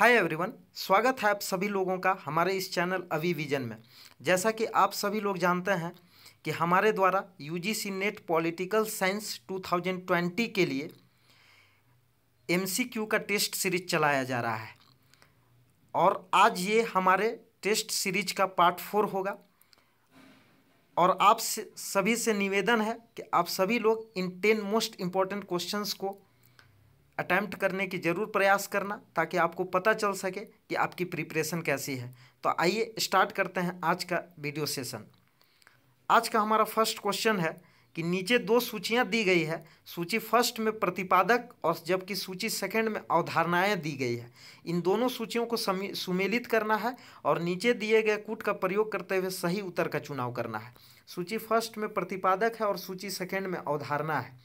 hi everyone स्वागत है आप सभी लोगों का हमारे इस चैनल अभी विजन में जैसा कि आप सभी लोग जानते हैं कि हमारे द्वारा यूजीसी नेट पॉलिटिकल साइंस 2020 के लिए एमसीक्यू का टेस्ट सीरीज चलाया जा रहा है और आज ये हमारे टेस्ट सीरीज का पार्ट फोर होगा और आप सभी से निवेदन है कि आप सभी लोग इन टेन मोस्ट इम्पॉर्टेंट क्वेश्चंस को अटैम्प्ट करने की ज़रूर प्रयास करना ताकि आपको पता चल सके कि आपकी प्रिपरेशन कैसी है तो आइए स्टार्ट करते हैं आज का वीडियो सेशन आज का हमारा फर्स्ट क्वेश्चन है कि नीचे दो सूचियां दी गई है सूची फर्स्ट में प्रतिपादक और जबकि सूची सेकंड में अवधारणाएं दी गई है इन दोनों सूचियों को सुमेलित करना है और नीचे दिए गए कूट का प्रयोग करते हुए सही उत्तर का चुनाव करना है सूची फर्स्ट में प्रतिपादक है और सूची सेकंड में अवधारणा है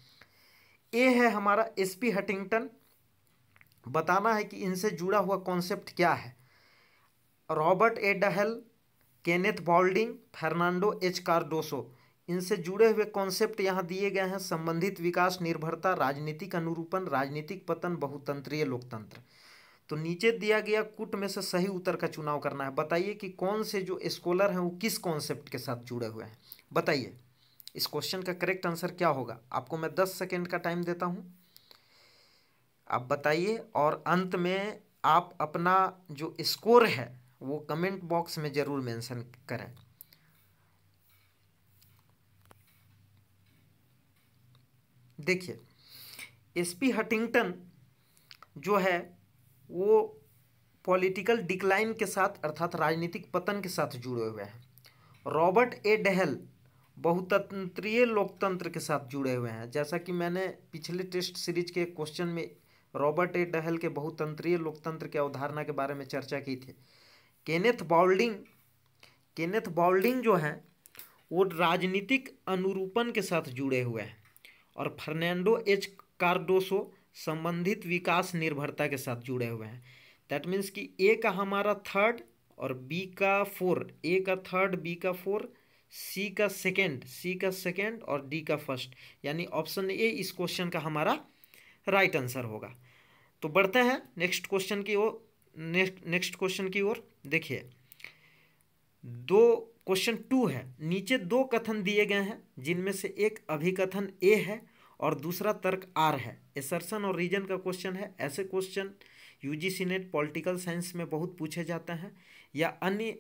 ए है हमारा एस पी हटिंगटन बताना है कि इनसे जुड़ा हुआ कॉन्सेप्ट क्या है Robert A Dahl Kenneth Boulding Fernando H Cardoso इनसे जुड़े हुए कॉन्सेप्ट यहाँ दिए गए हैं संबंधित विकास निर्भरता राजनीतिक अनुरूपण राजनीतिक पतन बहुतंत्रीय लोकतंत्र तो नीचे दिया गया कुट में से सही उत्तर का चुनाव करना है बताइए कि कौन से जो स्कॉलर हैं वो किस कॉन्सेप्ट के साथ जुड़े हुए हैं बताइए इस क्वेश्चन का करेक्ट आंसर क्या होगा आपको मैं दस सेकेंड का टाइम देता हूँ आप बताइए और अंत में आप अपना जो स्कोर है वो कमेंट बॉक्स में ज़रूर मेंशन करें देखिए एसपी हटिंगटन जो है वो पॉलिटिकल डिक्लाइन के साथ अर्थात राजनीतिक पतन के साथ जुड़े हुए हैं रॉबर्ट ए डहल बहुतंत्रीय लोकतंत्र के साथ जुड़े हुए हैं जैसा कि मैंने पिछले टेस्ट सीरीज के क्वेश्चन में रॉबर्ट ए डहल के बहुतंत्रीय लोकतंत्र के अवधारणा के बारे में चर्चा की थी केनेथ बाउल्डिंग केनेथ बाउल्डिंग जो हैं वो राजनीतिक अनुरूपण के साथ जुड़े हुए हैं और फर्नैंडो एच कार्डोसो संबंधित विकास निर्भरता के साथ जुड़े हुए हैं दैट मीन्स कि ए का हमारा थर्ड और बी का फोर ए का थर्ड बी का फोर सी का सेकेंड सी का सेकेंड और डी का फर्स्ट यानी ऑप्शन ए इस क्वेश्चन का हमारा राइट right आंसर होगा तो बढ़ते हैं नेक्स्ट क्वेश्चन की ओर नेक्स्ट नेक्स्ट क्वेश्चन की ओर देखिए दो क्वेश्चन टू है नीचे दो कथन दिए गए हैं जिनमें से एक अभिकथन ए है और दूसरा तर्क आर है एसर्सन और रीजन का क्वेश्चन है ऐसे question UGC NET political science में बहुत पूछे जाते हैं या अन्य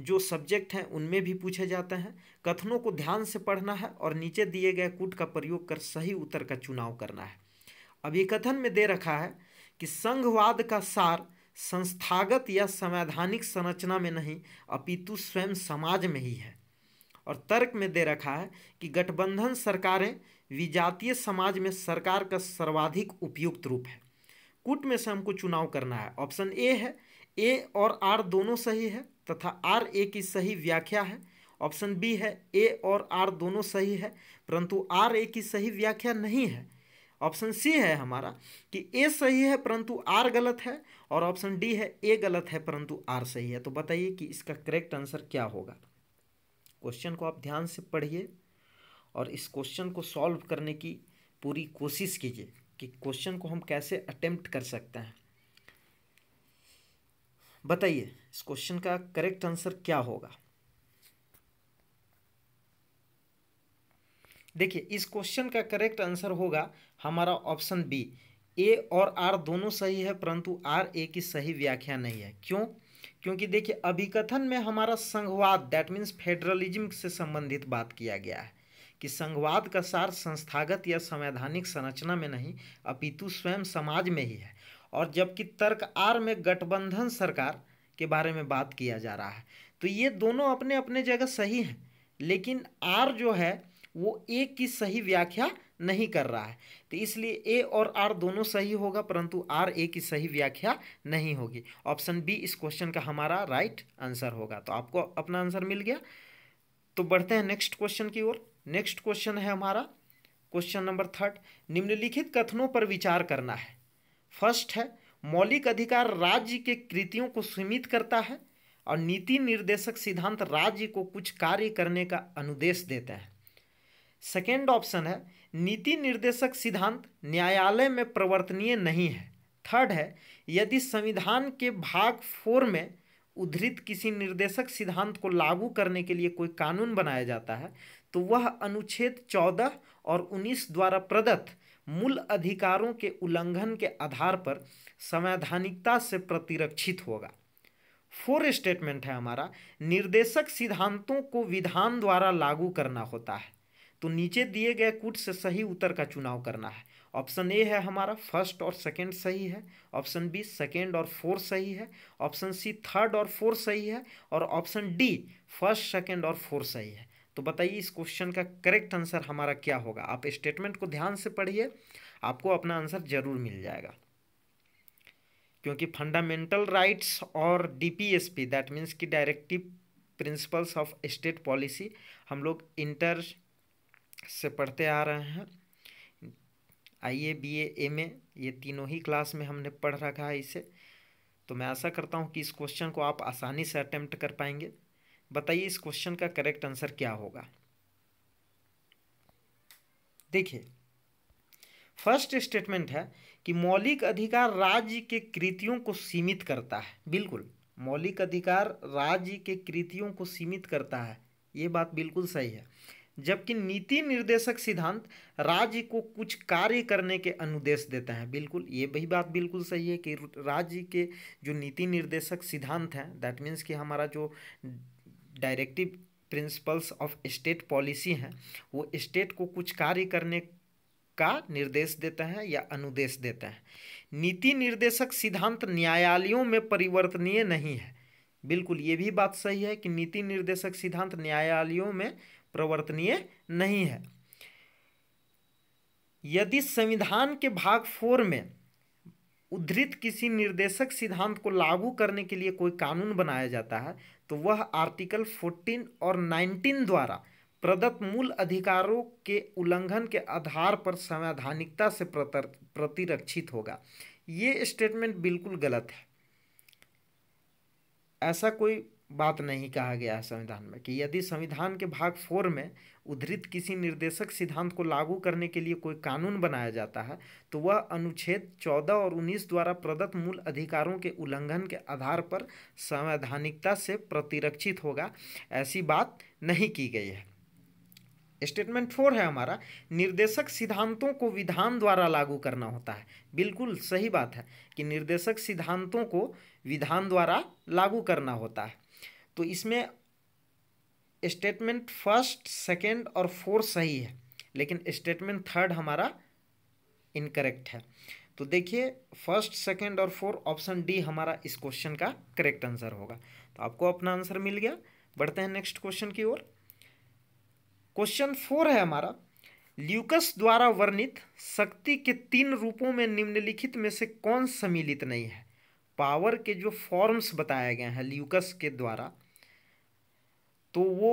जो सब्जेक्ट हैं उनमें भी पूछे जाते हैं कथनों को ध्यान से पढ़ना है और नीचे दिए गए कूट का प्रयोग कर सही उत्तर का चुनाव करना है अब ये कथन में दे रखा है कि संघवाद का सार संस्थागत या संवैधानिक संरचना में नहीं अपितु स्वयं समाज में ही है और तर्क में दे रखा है कि गठबंधन सरकारें विजातीय समाज में सरकार का सर्वाधिक उपयुक्त रूप है कूट में से हमको चुनाव करना है ऑप्शन ए है ए और आर दोनों सही है तथा आर ए की सही व्याख्या है ऑप्शन बी है ए और आर दोनों सही है परंतु आर ए की सही व्याख्या नहीं है ऑप्शन सी है हमारा कि ए सही है परंतु आर गलत है और ऑप्शन डी है ए गलत है परंतु आर सही है तो बताइए कि इसका करेक्ट आंसर क्या होगा क्वेश्चन को आप ध्यान से पढ़िए और इस क्वेश्चन को सॉल्व करने की पूरी कोशिश कीजिए कि क्वेश्चन को हम कैसे अटेम्प्ट कर सकते हैं बताइए इस क्वेश्चन का करेक्ट आंसर क्या होगा देखिए इस क्वेश्चन का करेक्ट आंसर होगा हमारा ऑप्शन बी ए और आर दोनों सही है परंतु आर ए की सही व्याख्या नहीं है क्यों क्योंकि देखिए अभिकथन में हमारा संघवाद दैट मीन्स फेडरलिज्म से संबंधित बात किया गया है कि संघवाद का सार संस्थागत या संवैधानिक संरचना में नहीं अपितु स्वयं समाज में ही है और जबकि तर्क आर में गठबंधन सरकार के बारे में बात किया जा रहा है तो ये दोनों अपने अपने जगह सही हैं लेकिन आर जो है वो ए की सही व्याख्या नहीं कर रहा है तो इसलिए ए और आर दोनों सही होगा परंतु आर ए की सही व्याख्या नहीं होगी ऑप्शन बी इस क्वेश्चन का हमारा राइट आंसर होगा तो आपको अपना आंसर मिल गया तो बढ़ते हैं नेक्स्ट क्वेश्चन की ओर नेक्स्ट क्वेश्चन है हमारा क्वेश्चन नंबर थर्ड निम्नलिखित कथनों पर विचार करना है फर्स्ट है मौलिक अधिकार राज्य के कृतियों को सीमित करता है और नीति निर्देशक सिद्धांत राज्य को कुछ कार्य करने का अनुदेश देता है सेकेंड ऑप्शन है नीति निर्देशक सिद्धांत न्यायालय में प्रवर्तनीय नहीं है थर्ड है यदि संविधान के भाग फोर में उद्धृत किसी निर्देशक सिद्धांत को लागू करने के लिए कोई कानून बनाया जाता है तो वह अनुच्छेद चौदह और उन्नीस द्वारा प्रदत्त मूल अधिकारों के उल्लंघन के आधार पर संवैधानिकता से प्रतिरक्षित होगा फोर स्टेटमेंट है हमारा निर्देशक सिद्धांतों को विधान द्वारा लागू करना होता है तो नीचे दिए गए कुट से सही उत्तर का चुनाव करना है ऑप्शन ए है हमारा फर्स्ट और सेकंड सही है ऑप्शन बी सेकंड और फोर सही है ऑप्शन सी थर्ड और फोर सही है और ऑप्शन डी फर्स्ट सेकंड और फोर सही है तो बताइए इस क्वेश्चन का करेक्ट आंसर हमारा क्या होगा आप स्टेटमेंट को ध्यान से पढ़िए आपको अपना आंसर जरूर मिल जाएगा क्योंकि फंडामेंटल राइट्स और डीपीएसपी दैट मीन्स कि directive principles of state policy हम लोग इंटर से पढ़ते आ रहे हैं आई ए बी ए एम ए ये तीनों ही क्लास में हमने पढ़ रखा है इसे तो मैं आशा करता हूँ कि इस क्वेश्चन को आप आसानी से अटैम्प्ट कर पाएंगे बताइए इस क्वेश्चन का करेक्ट आंसर क्या होगा देखिए फर्स्ट स्टेटमेंट है कि मौलिक अधिकार राज्य के कृतियों को सीमित करता है बिल्कुल मौलिक अधिकार राज्य के कृतियों को सीमित करता है ये बात बिल्कुल सही है जबकि नीति निर्देशक सिद्धांत राज्य को कुछ कार्य करने के अनुदेश देते हैं बिल्कुल ये भी बात बिल्कुल सही है कि राज्य के जो नीति निर्देशक सिद्धांत हैं दैट मीन्स कि हमारा जो directive principles of state policy हैं वो स्टेट को कुछ कार्य करने का निर्देश देता है या अनुदेश देता है नीति निर्देशक सिद्धांत न्यायालयों में परिवर्तनीय नहीं है बिल्कुल ये भी बात सही है कि नीति निर्देशक सिद्धांत न्यायालयों में प्रवर्तनीय नहीं है यदि संविधान के भाग फोर में उद्धृत किसी निर्देशक सिद्धांत को लागू करने के लिए कोई कानून बनाया जाता है तो वह आर्टिकल 14 और 19 द्वारा प्रदत्त मूल अधिकारों के उल्लंघन के आधार पर संवैधानिकता से प्रतिरक्षित होगा ये स्टेटमेंट बिल्कुल गलत है ऐसा कोई बात नहीं कहा गया है संविधान में कि यदि संविधान के भाग फोर में उद्धृत किसी निर्देशक सिद्धांत को लागू करने के लिए कोई कानून बनाया जाता है तो वह अनुच्छेद चौदह और उन्नीस द्वारा प्रदत्त मूल अधिकारों के उल्लंघन के आधार पर संवैधानिकता से प्रतिरक्षित होगा ऐसी बात नहीं की गई है स्टेटमेंट फोर है हमारा निर्देशक सिद्धांतों को विधान द्वारा लागू करना होता है बिल्कुल सही बात है कि निर्देशक सिद्धांतों को विधान द्वारा लागू करना होता है तो इसमें स्टेटमेंट फर्स्ट सेकंड और फोर्थ सही है लेकिन स्टेटमेंट थर्ड हमारा इनकरेक्ट है तो देखिए फर्स्ट सेकंड और फोर ऑप्शन डी हमारा इस क्वेश्चन का करेक्ट आंसर होगा तो आपको अपना आंसर मिल गया बढ़ते हैं नेक्स्ट क्वेश्चन की ओर क्वेश्चन फोर है हमारा ल्यूकस द्वारा वर्णित शक्ति के तीन रूपों में निम्नलिखित में से कौन सम्मिलित नहीं है पावर के जो फॉर्म्स बताए गए हैं ल्यूकस के द्वारा तो वो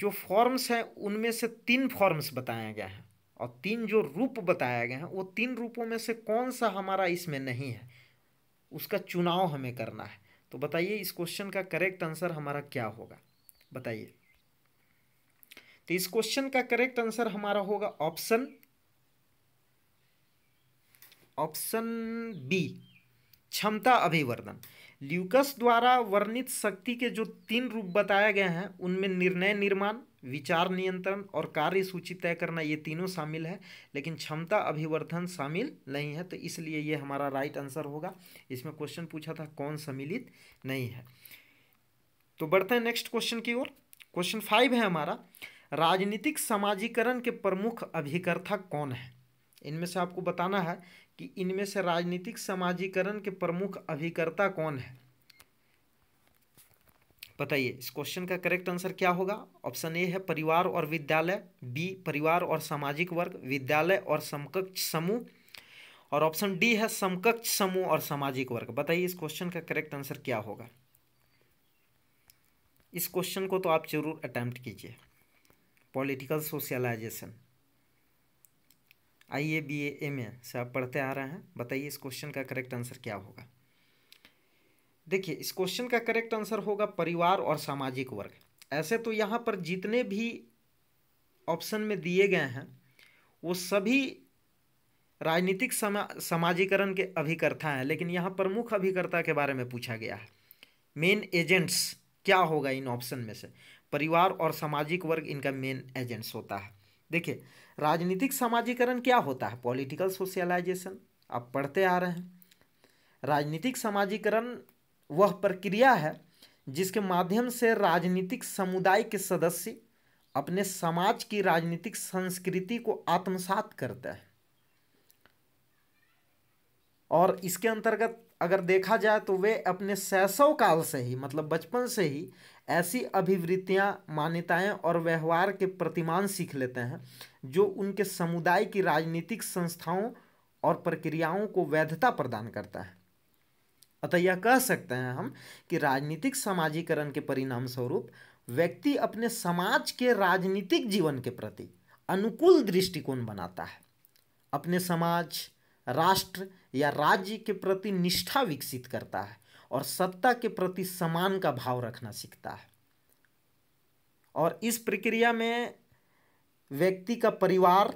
जो फॉर्म्स हैं उनमें से तीन फॉर्म्स बताया गया है और तीन जो रूप बताए गए हैं वो तीन रूपों में से कौन सा हमारा इसमें नहीं है उसका चुनाव हमें करना है तो बताइए इस क्वेश्चन का करेक्ट आंसर हमारा क्या होगा बताइए तो इस क्वेश्चन का करेक्ट आंसर हमारा होगा ऑप्शन ऑप्शन बी क्षमता अभिवर्धन ल्यूकस द्वारा वर्णित शक्ति के जो तीन रूप बताए गए हैं उनमें निर्णय निर्माण विचार नियंत्रण और कार्य सूची तय करना ये तीनों शामिल है लेकिन क्षमता अभिवर्धन शामिल नहीं है तो इसलिए ये हमारा राइट आंसर होगा इसमें क्वेश्चन पूछा था कौन सम्मिलित नहीं है तो बढ़ते हैं नेक्स्ट क्वेश्चन की ओर क्वेश्चन फाइव है हमारा राजनीतिक समाजीकरण के प्रमुख अभिकर्ता कौन है इनमें से आपको बताना है कि इनमें से राजनीतिक समाजीकरण के प्रमुख अभिकर्ता कौन है बताइए इस क्वेश्चन का करेक्ट आंसर क्या होगा ऑप्शन ए है परिवार और विद्यालय बी परिवार और सामाजिक वर्ग विद्यालय और समकक्ष समूह और ऑप्शन डी है समकक्ष समूह और सामाजिक वर्ग बताइए इस क्वेश्चन का करेक्ट आंसर क्या होगा इस क्वेश्चन को तो आप जरूर अटैम्प्ट कीजिए political socialization I A B A M A से आप पढ़ते आ रहे हैं बताइए इस क्वेश्चन का करेक्ट आंसर क्या होगा देखिए इस क्वेश्चन का करेक्ट आंसर होगा परिवार और सामाजिक वर्ग ऐसे तो यहाँ पर जितने भी ऑप्शन में दिए गए हैं वो सभी राजनीतिक समा समाजीकरण के अभिकर्ता हैं लेकिन यहाँ पर मुख्य अभिकर्ता के बारे में पूछा गया है मेन एजेंट्स क्या होगा इन ऑप्शन में से परिवार और सामाजिक वर्ग इनका मेन एजेंट्स होता है देखिए राजनीतिक समाजीकरण क्या होता है पॉलिटिकल सोशलाइजेशन आप पढ़ते आ रहे हैं राजनीतिक समाजीकरण वह प्रक्रिया है जिसके माध्यम से राजनीतिक समुदाय के सदस्य अपने समाज की राजनीतिक संस्कृति को आत्मसात करता है और इसके अंतर्गत अगर देखा जाए तो वे अपने शैशव काल से ही मतलब बचपन से ही ऐसी अभिवृत्तियां मान्यताएं और व्यवहार के प्रतिमान सीख लेते हैं जो उनके समुदाय की राजनीतिक संस्थाओं और प्रक्रियाओं को वैधता प्रदान करता है अतः यह कह सकते हैं हम कि राजनीतिक समाजीकरण के परिणाम स्वरूप व्यक्ति अपने समाज के राजनीतिक जीवन के प्रति अनुकूल दृष्टिकोण बनाता है अपने समाज राष्ट्र या राज्य के प्रति निष्ठा विकसित करता है और सत्ता के प्रति समान का भाव रखना सीखता है और इस प्रक्रिया में व्यक्ति का परिवार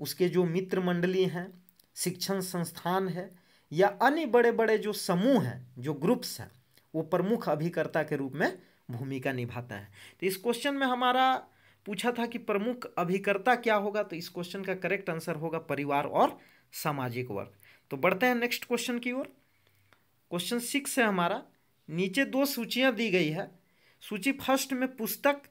उसके जो मित्र मंडली हैं शिक्षण संस्थान है या अन्य बड़े बड़े जो समूह हैं जो ग्रुप्स हैं वो प्रमुख अभिकर्ता के रूप में भूमिका निभाता है तो इस क्वेश्चन में हमारा पूछा था कि प्रमुख अभिकर्ता क्या होगा तो इस क्वेश्चन का करेक्ट आंसर होगा परिवार और सामाजिक वर्ग तो बढ़ते हैं नेक्स्ट क्वेश्चन की ओर क्वेश्चन सिक्स है हमारा नीचे दो सूचियाँ दी गई है सूची फर्स्ट में पुस्तक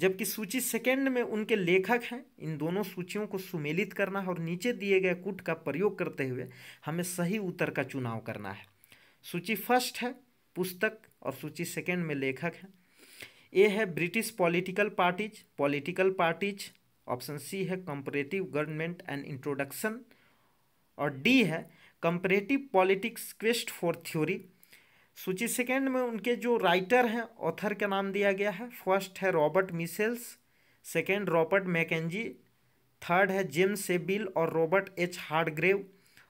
जबकि सूची सेकेंड में उनके लेखक हैं इन दोनों सूचियों को सुमेलित करना है और नीचे दिए गए कूट का प्रयोग करते हुए हमें सही उत्तर का चुनाव करना है सूची फर्स्ट है पुस्तक और सूची सेकेंड में लेखक हैं ए है British political parties political parties option C है कंपरेटिव गवर्नमेंट एंड इंट्रोडक्शन और डी है comparative politics quest for theory सूची सेकेंड में उनके जो राइटर हैं ऑथर का नाम दिया गया है फर्स्ट है Robert Michels second Robert McKenzie third है जेम्स सेबिल और रॉबर्ट एच हार्डग्रेव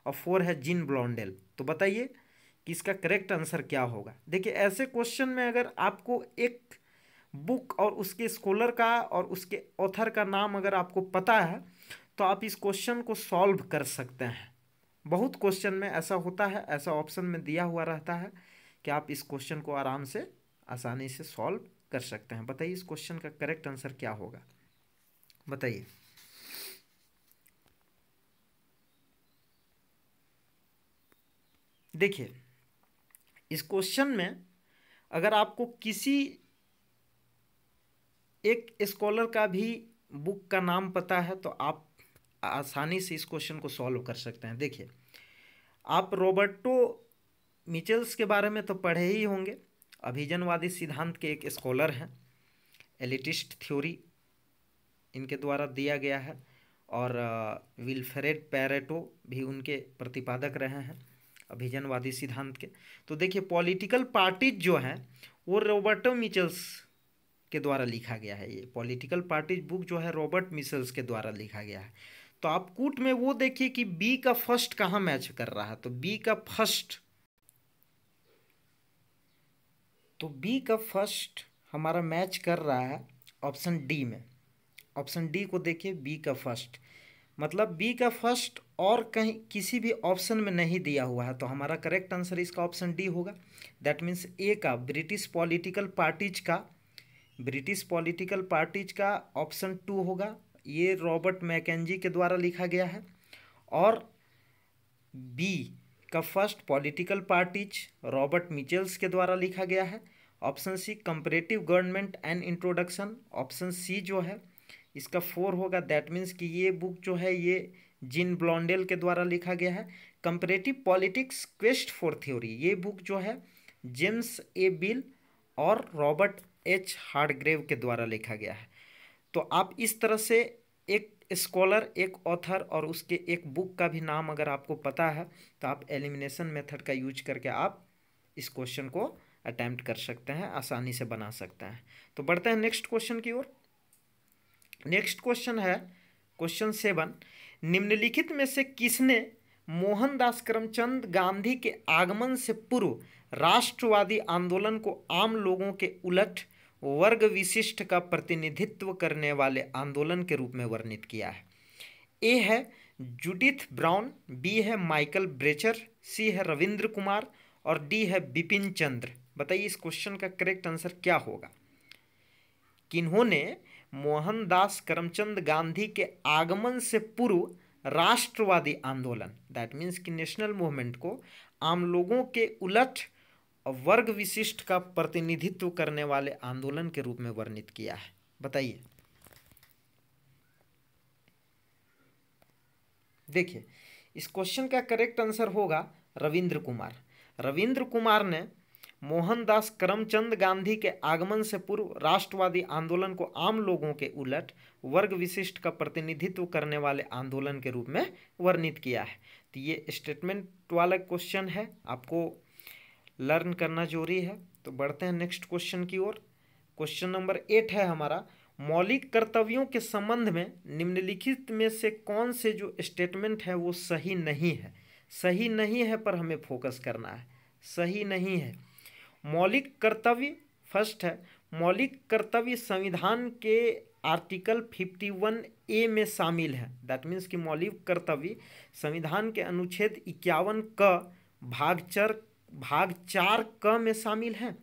और फोर है जिन ब्लॉन्डेल तो बताइए कि इसका करेक्ट आंसर क्या होगा देखिए ऐसे क्वेश्चन में अगर आपको एक बुक और उसके स्कॉलर का और उसके ऑथर का नाम अगर आपको पता है तो आप इस क्वेश्चन को सॉल्व कर सकते हैं बहुत क्वेश्चन में ऐसा होता है ऐसा ऑप्शन में दिया हुआ रहता है कि आप इस क्वेश्चन को आराम से आसानी से सॉल्व कर सकते हैं बताइए इस क्वेश्चन का करेक्ट आंसर क्या होगा बताइए देखिए इस क्वेश्चन में अगर आपको किसी एक स्कॉलर का भी बुक का नाम पता है तो आप आसानी से इस क्वेश्चन को सॉल्व कर सकते हैं देखिए आप रोबर्टो मिचेल्स के बारे में तो पढ़े ही होंगे अभिजनवादी सिद्धांत के एक स्कॉलर हैं एलिटिस्ट थ्योरी इनके द्वारा दिया गया है और विल्फ्रेड पैरेटो भी उनके प्रतिपादक रहे हैं अभिजनवादी सिद्धांत के तो देखिए पॉलिटिकल पार्टीज जो हैं वो रॉबर्टो मिचल्स के द्वारा लिखा गया है ये पॉलिटिकल पार्टीज बुक जो है रॉबर्ट मिचल्स के द्वारा लिखा गया है तो आप कूट में वो देखिए कि बी का फर्स्ट कहाँ मैच कर रहा है तो बी का फर्स्ट तो बी का फर्स्ट हमारा मैच कर रहा है ऑप्शन डी में ऑप्शन डी को देखिए बी का फर्स्ट मतलब बी का फर्स्ट और कहीं किसी भी ऑप्शन में नहीं दिया हुआ है तो हमारा करेक्ट आंसर इसका ऑप्शन डी होगा दैट मीन्स ए का ब्रिटिश पॉलिटिकल पार्टीज का ब्रिटिश पॉलिटिकल पार्टीज का ऑप्शन टू होगा ये रॉबर्ट मैकेजी के द्वारा लिखा गया है और बी का first political parties Robert Michels के द्वारा लिखा गया है option C comparative government and introduction option C जो है इसका फोर होगा दैट मीन्स कि ये बुक जो है ये जिन ब्लॉन्डेल के द्वारा लिखा गया है comparative politics quest for theory ये बुक जो है जेम्स ए बिल और रॉबर्ट एच हार्डग्रेव के द्वारा लिखा गया है तो आप इस तरह से एक स्कॉलर एक ऑथर और उसके एक बुक का भी नाम अगर आपको पता है तो आप एलिमिनेशन मेथड का यूज करके आप इस क्वेश्चन को अटैम्प्ट कर सकते हैं आसानी से बना सकते हैं तो बढ़ते हैं नेक्स्ट क्वेश्चन की ओर नेक्स्ट क्वेश्चन है क्वेश्चन सेवन निम्नलिखित में से किसने मोहनदास करमचंद गांधी के आगमन से पूर्व राष्ट्रवादी आंदोलन को आम लोगों के उलट वर्ग विशिष्ट का प्रतिनिधित्व करने वाले आंदोलन के रूप में वर्णित किया है ए है जुडिथ ब्राउन बी है माइकल ब्रेचर सी है रविंद्र कुमार और डी है बिपिन चंद्र बताइए इस क्वेश्चन का करेक्ट आंसर क्या होगा किन्होंने मोहनदास करमचंद गांधी के आगमन से पूर्व राष्ट्रवादी आंदोलन दैट मीन्स कि नेशनल मूवमेंट को आम लोगों के उलट वर्ग विशिष्ट का प्रतिनिधित्व करने वाले आंदोलन के रूप में वर्णित किया है बताइए देखिए इस क्वेश्चन का करेक्ट आंसर होगा रविंद्र कुमार रविंद्र कुमार ने मोहनदास करमचंद गांधी के आगमन से पूर्व राष्ट्रवादी आंदोलन को आम लोगों के उलट वर्ग विशिष्ट का प्रतिनिधित्व करने वाले आंदोलन के रूप में वर्णित किया है तो ये स्टेटमेंट वाला क्वेश्चन है आपको लर्न करना जरूरी है तो बढ़ते हैं नेक्स्ट क्वेश्चन की ओर क्वेश्चन नंबर एट है हमारा मौलिक कर्तव्यों के संबंध में निम्नलिखित में से कौन से जो स्टेटमेंट है वो सही नहीं है सही नहीं है पर हमें फोकस करना है सही नहीं है मौलिक कर्तव्य फर्स्ट है मौलिक कर्तव्य संविधान के आर्टिकल 51 ए में शामिल है दैट मीन्स कि मौलिक कर्तव्य संविधान के अनुच्छेद इक्यावन क भाग चर भाग चार क में शामिल है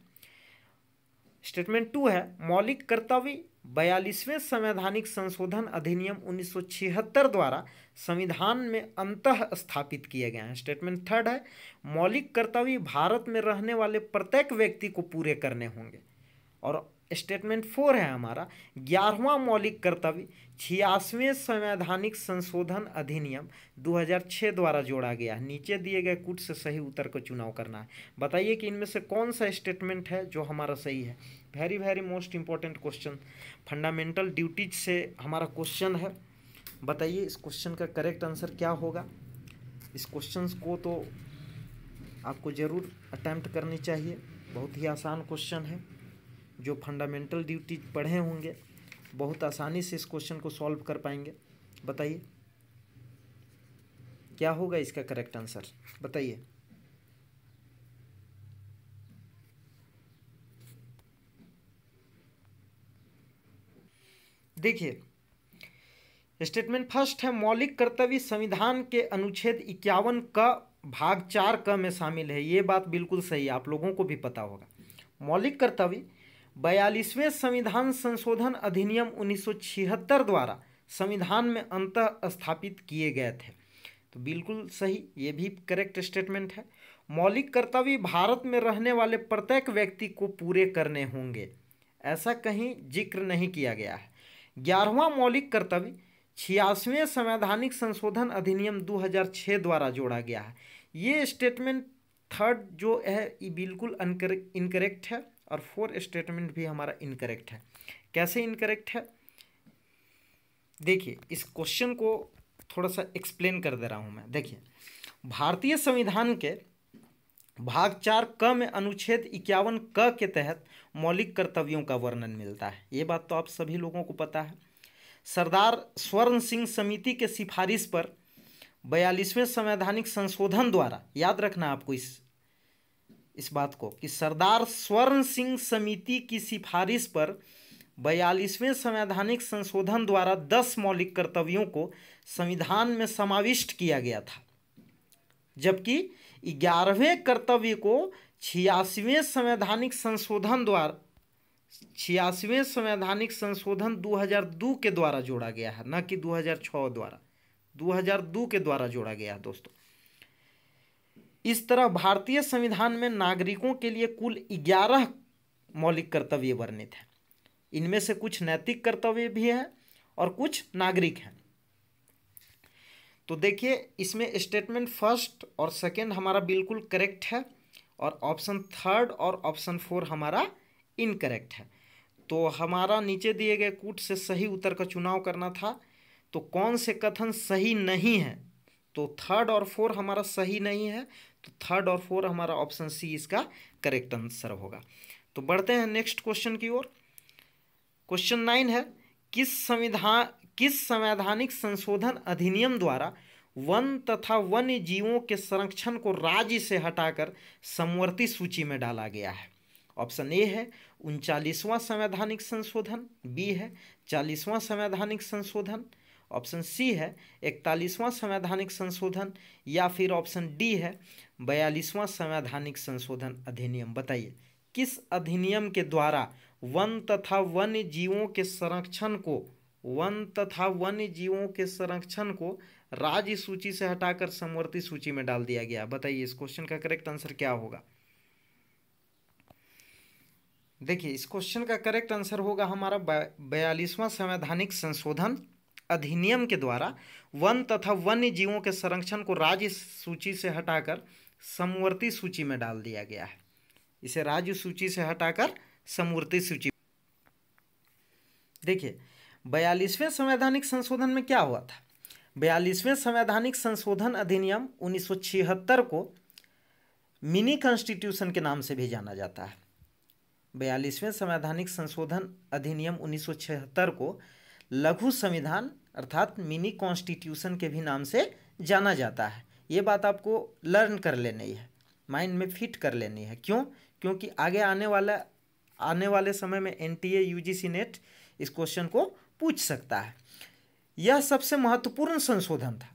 स्टेटमेंट टू है मौलिक कर्तव्य बयालीसवें संवैधानिक संशोधन अधिनियम 1976 द्वारा संविधान में अंत स्थापित किए गए हैं स्टेटमेंट थर्ड है मौलिक कर्तव्य भारत में रहने वाले प्रत्येक व्यक्ति को पूरे करने होंगे और स्टेटमेंट फोर है हमारा ग्यारहवा मौलिक कर्तव्य छियासवें संवैधानिक संशोधन अधिनियम 2006 द्वारा जोड़ा गया है नीचे दिए गए कुट से सही उत्तर को चुनाव करना है बताइए कि इनमें से कौन सा स्टेटमेंट है जो हमारा सही है very very most important question fundamental duties से हमारा क्वेश्चन है बताइए इस क्वेश्चन का करेक्ट आंसर क्या होगा इस क्वेश्चन को तो आपको ज़रूर अटैम्प्ट करनी चाहिए बहुत ही आसान क्वेश्चन है जो फंडामेंटल ड्यूटी पढ़े होंगे बहुत आसानी से इस क्वेश्चन को सॉल्व कर पाएंगे बताइए क्या होगा इसका करेक्ट आंसर बताइए देखिए स्टेटमेंट फर्स्ट है मौलिक कर्तव्य संविधान के अनुच्छेद इक्यावन का भाग चार क में शामिल है ये बात बिल्कुल सही है आप लोगों को भी पता होगा मौलिक कर्तव्य बयालीसवें संविधान संशोधन अधिनियम 1976 द्वारा संविधान में अंत स्थापित किए गए थे तो बिल्कुल सही ये भी करेक्ट स्टेटमेंट है मौलिक कर्तव्य भारत में रहने वाले प्रत्येक व्यक्ति को पूरे करने होंगे ऐसा कहीं जिक्र नहीं किया गया है ग्यारहवा मौलिक कर्तव्य छियासवें संवैधानिक संशोधन अधिनियम 2006 द्वारा जोड़ा गया है ये स्टेटमेंट थर्ड जो है ये बिल्कुल इनकरेक्ट है और फोर स्टेटमेंट भी हमारा इनकरेक्ट है कैसे इनकरेक्ट है देखिए इस क्वेश्चन को थोड़ा सा एक्सप्लेन कर दे रहा हूँ मैं देखिए भारतीय संविधान के भाग चार क में अनुच्छेद इक्यावन क के तहत मौलिक कर्तव्यों का वर्णन मिलता है ये बात तो आप सभी लोगों को पता है सरदार स्वर्ण सिंह समिति के सिफारिश पर बयालीसवें संवैधानिक संशोधन द्वारा याद रखना आपको इस इस बात को कि सरदार स्वर्ण सिंह समिति की सिफारिश पर बयालीसवें संवैधानिक संशोधन द्वारा दस मौलिक कर्तव्यों को संविधान में समाविष्ट किया गया था जबकि ग्यारहवें कर्तव्य को छियासीवें संवैधानिक संशोधन द्वारा छियासीवें संवैधानिक संशोधन 2002 के द्वारा जोड़ा गया है न कि 2006 द्वारा 2002 के द्वारा जोड़ा गया है दोस्तों इस तरह भारतीय संविधान में नागरिकों के लिए कुल ग्यारह मौलिक कर्तव्य वर्णित हैं इनमें से कुछ नैतिक कर्तव्य भी हैं और कुछ नागरिक हैं तो देखिए इसमें स्टेटमेंट फर्स्ट और सेकंड हमारा बिल्कुल करेक्ट है और ऑप्शन थर्ड और ऑप्शन फोर हमारा इनकरेक्ट है तो हमारा नीचे दिए गए कूट से सही उत्तर का चुनाव करना था तो कौन से कथन सही नहीं है तो थर्ड और फोर हमारा सही नहीं है तो थर्ड और फोर हमारा ऑप्शन सी इसका करेक्ट आंसर होगा तो बढ़ते हैं नेक्स्ट क्वेश्चन की ओर क्वेश्चन नाइन है किस संविधान किस संवैधानिक संशोधन अधिनियम द्वारा वन तथा वन्य जीवों के संरक्षण को राज्य से हटाकर समवर्ती सूची में डाला गया है ऑप्शन ए है उनचालीसवां संवैधानिक संशोधन बी है चालीसवां संवैधानिक संशोधन ऑप्शन सी है इकतालीसवां संवैधानिक संशोधन या फिर ऑप्शन डी है बयालीसवां संवैधानिक संशोधन अधिनियम बताइए किस अधिनियम के द्वारा वन तथा वन्य जीवों के संरक्षण को वन तथा वन्य जीवों के संरक्षण को राज्य सूची से हटाकर समवर्ती सूची में डाल दिया गया बताइए इस क्वेश्चन का करेक्ट आंसर क्या होगा देखिए इस क्वेश्चन का करेक्ट आंसर होगा हमारा बयालीसवां संवैधानिक संशोधन अधिनियम के द्वारा वन तथा वन्य जीवों के संरक्षण को राज्य सूची से हटाकर समवर्ती सूची में डाल दिया गया है इसे राज्य सूची से हटाकर समवर्ती सूची देखिए बयालीसवें संवैधानिक संशोधन में क्या हुआ था बयालीसवें संवैधानिक संशोधन अधिनियम 1976 को मिनी कॉन्स्टिट्यूशन के नाम से भी जाना जाता है बयालीसवें संवैधानिक संशोधन अधिनियम 1976 को लघु संविधान अर्थात मिनी कॉन्स्टिट्यूशन के भी नाम से जाना जाता है ये बात आपको लर्न कर लेनी है माइंड में फिट कर लेनी है क्यों क्योंकि आगे आने वाला आने वाले समय में N T A U G C net इस क्वेश्चन को पूछ सकता है यह सबसे महत्वपूर्ण संशोधन था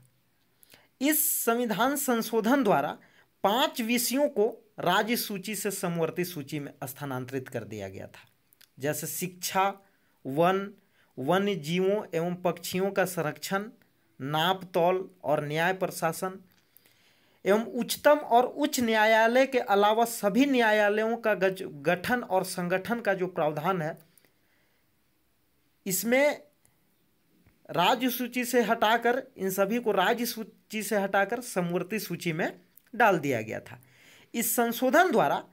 इस संविधान संशोधन द्वारा पांच विषयों को राज्य सूची से समवर्ती सूची में स्थानांतरित कर दिया गया था जैसे शिक्षा वन वन्य जीवों एवं पक्षियों का संरक्षण नाप तौल और न्याय प्रशासन एवं उच्चतम और उच्च न्यायालय के अलावा सभी न्यायालयों का गठन और संगठन का जो प्रावधान है इसमें राज्य सूची से हटाकर इन सभी को राज्य सूची से हटाकर समवर्ती सूची में डाल दिया गया था इस संशोधन द्वारा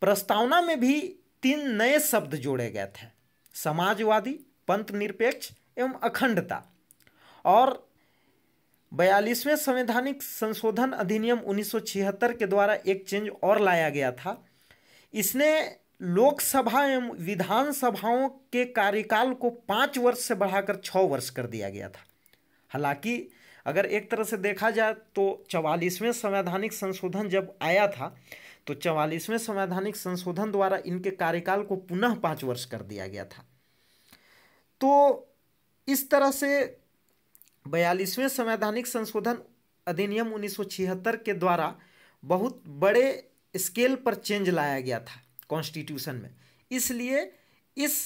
प्रस्तावना में भी तीन नए शब्द जोड़े गए थे समाजवादी पंथ निरपेक्ष एवं अखंडता और बयालीसवें संवैधानिक संशोधन अधिनियम 1976 के द्वारा एक चेंज और लाया गया था इसने लोकसभा एवं विधानसभाओं के कार्यकाल को पाँच वर्ष से बढ़ाकर छः वर्ष कर दिया गया था हालांकि अगर एक तरह से देखा जाए तो चवालीसवें संवैधानिक संशोधन जब आया था तो चवालीसवें संवैधानिक संशोधन द्वारा इनके कार्यकाल को पुनः पाँच वर्ष कर दिया गया था तो इस तरह से बयालीसवें संवैधानिक संशोधन अधिनियम 1976 के द्वारा बहुत बड़े स्केल पर चेंज लाया गया था कॉन्स्टिट्यूशन में इसलिए इस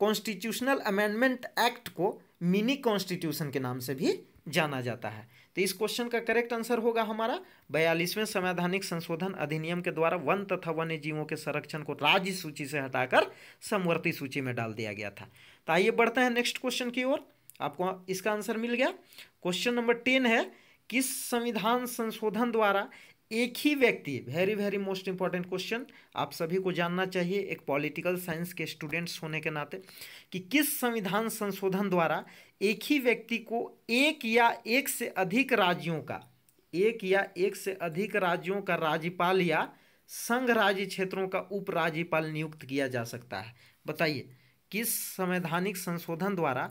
कॉन्स्टिट्यूशनल अमेंडमेंट एक्ट को मिनी कॉन्स्टिट्यूशन के नाम से भी जाना जाता है तो इस क्वेश्चन का करेक्ट आंसर होगा हमारा बयालीसवें संवैधानिक संशोधन अधिनियम के द्वारा वन तथा वन्य जीवों के संरक्षण को राज्य सूची से हटाकर समवर्ती सूची में डाल दिया गया था तो आइए बढ़ते हैं नेक्स्ट क्वेश्चन की ओर आपको इसका आंसर मिल गया क्वेश्चन नंबर टेन है किस संविधान संशोधन द्वारा एक ही व्यक्ति very very most important question आप सभी को जानना चाहिए एक पॉलिटिकल साइंस के स्टूडेंट्स होने के नाते कि किस संविधान संशोधन द्वारा एक ही व्यक्ति को एक या एक से अधिक राज्यों का एक या एक से अधिक राज्यों का राज्यपाल या संघ राज्य क्षेत्रों का उपराज्यपाल नियुक्त किया जा सकता है बताइए किस संवैधानिक संशोधन द्वारा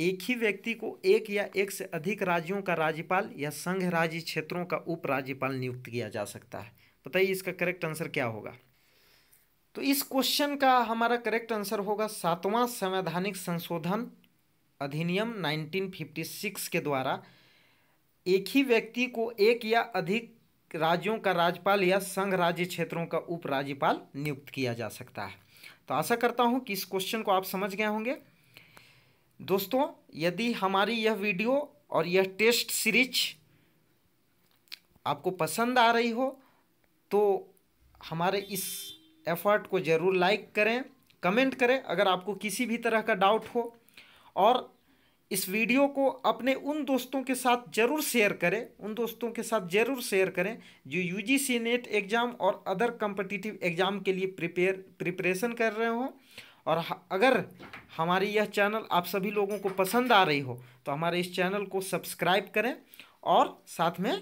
एक ही व्यक्ति को एक या एक से अधिक राज्यों का राज्यपाल या संघ राज्य क्षेत्रों का उपराज्यपाल नियुक्त किया जा सकता है बताइए इसका करेक्ट आंसर क्या होगा तो इस क्वेश्चन का हमारा करेक्ट आंसर होगा सातवां संवैधानिक संशोधन अधिनियम 1956 के द्वारा एक ही व्यक्ति को एक या अधिक राज्यों का राज्यपाल या संघ राज्य क्षेत्रों का उपराज्यपाल नियुक्त किया जा सकता है तो आशा करता हूँ कि इस क्वेश्चन को आप समझ गए होंगे दोस्तों यदि हमारी यह वीडियो और यह टेस्ट सीरीज आपको पसंद आ रही हो तो हमारे इस एफर्ट को ज़रूर लाइक करें कमेंट करें अगर आपको किसी भी तरह का डाउट हो और इस वीडियो को अपने उन दोस्तों के साथ ज़रूर शेयर करें उन दोस्तों के साथ ज़रूर शेयर करें जो यूजीसी नेट एग्ज़ाम और अदर कम्पटिटिव एग्ज़ाम के लिए प्रिपेयर प्रिपरेशन कर रहे हों और अगर हमारी यह चैनल आप सभी लोगों को पसंद आ रही हो तो हमारे इस चैनल को सब्सक्राइब करें और साथ में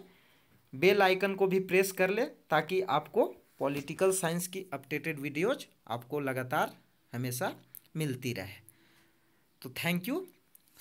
बेल आइकन को भी प्रेस कर लें ताकि आपको पॉलिटिकल साइंस की अपडेटेड वीडियोज आपको लगातार हमेशा मिलती रहे तो थैंक यू